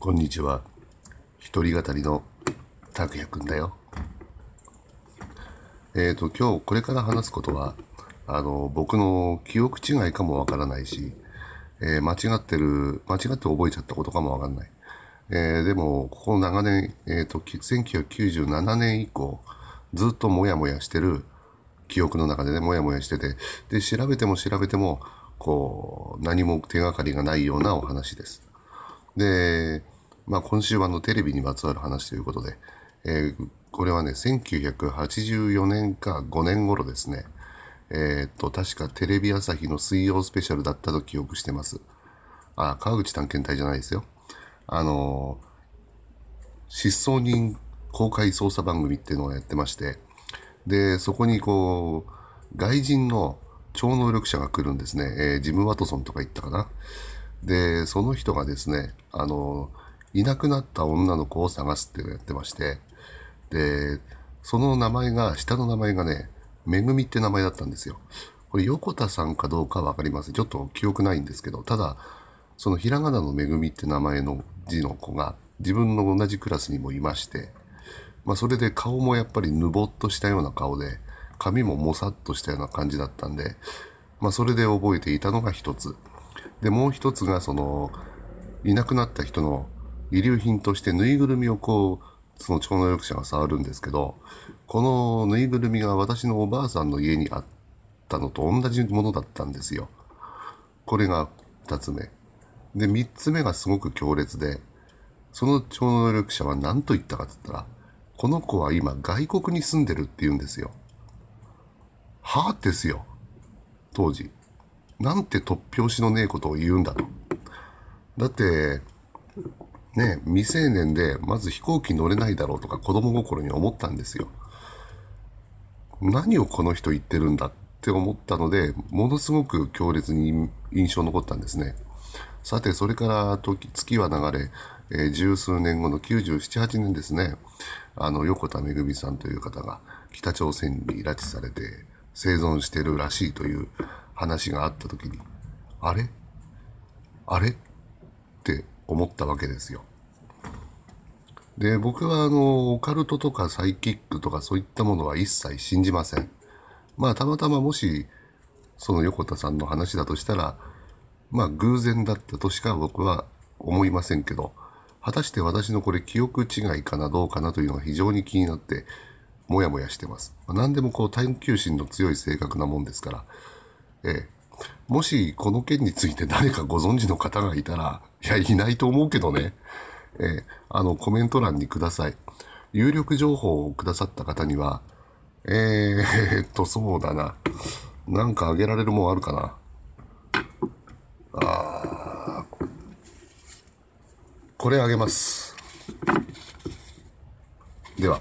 こんにちは。一人語りの拓也くんだよ。えっ、ー、と、今日これから話すことは、あの、僕の記憶違いかもわからないし、えー、間違ってる、間違って覚えちゃったことかもわかんない。えー、でも、ここ長年、えっ、ー、と、1997年以降、ずっともやもやしてる、記憶の中でね、もやもやしてて、で、調べても調べても、こう、何も手がかりがないようなお話です。で、まあ、今週はのテレビにまつわる話ということで、えー、これはね、1984年か5年頃ですね。えー、っと、確かテレビ朝日の水曜スペシャルだったと記憶してます。あ、川口探検隊じゃないですよ。あのー、失踪人公開捜査番組っていうのをやってまして、で、そこにこう、外人の超能力者が来るんですね。えー、ジム・ワトソンとか言ったかな。で、その人がですね、あの、いなくなった女の子を探すっていうのをやってまして、で、その名前が、下の名前がね、めぐみって名前だったんですよ。これ、横田さんかどうかわかりません。ちょっと記憶ないんですけど、ただ、そのひらがなのめぐみって名前の字の子が、自分の同じクラスにもいまして、まあ、それで顔もやっぱりぬぼっとしたような顔で、髪ももさっとしたような感じだったんで、まあ、それで覚えていたのが一つ。でもう一つがそのいなくなった人の遺留品としてぬいぐるみをこうその超能力者が触るんですけどこのぬいぐるみが私のおばあさんの家にあったのと同じものだったんですよ。これが2つ目。で3つ目がすごく強烈でその超能力者は何と言ったかって言ったらこの子は今外国に住んでるって言うんですよ。はあですよ当時。なんて突拍子のねえことを言うんだと。だって、ね、未成年でまず飛行機乗れないだろうとか子供心に思ったんですよ。何をこの人言ってるんだって思ったので、ものすごく強烈に印象残ったんですね。さて、それから時月は流れ、えー、十数年後の97、8年ですね、あの、横田めぐみさんという方が北朝鮮に拉致されて生存してるらしいという話があった時に、あれあれって思ったわけですよ。で、僕はあの、オカルトとかサイキックとかそういったものは一切信じません。まあ、たまたまもし、その横田さんの話だとしたら、まあ、偶然だったとしか僕は思いませんけど、果たして私のこれ記憶違いかなどうかなというのが非常に気になって、もやもやしてます。何でもこう、探求心の強い性格なもんですから、ええ、もしこの件について誰かご存知の方がいたら、いや、いないと思うけどね、ええ、あの、コメント欄にください。有力情報をくださった方には、えー、っと、そうだな。なんかあげられるもんあるかな。あこれあげます。では。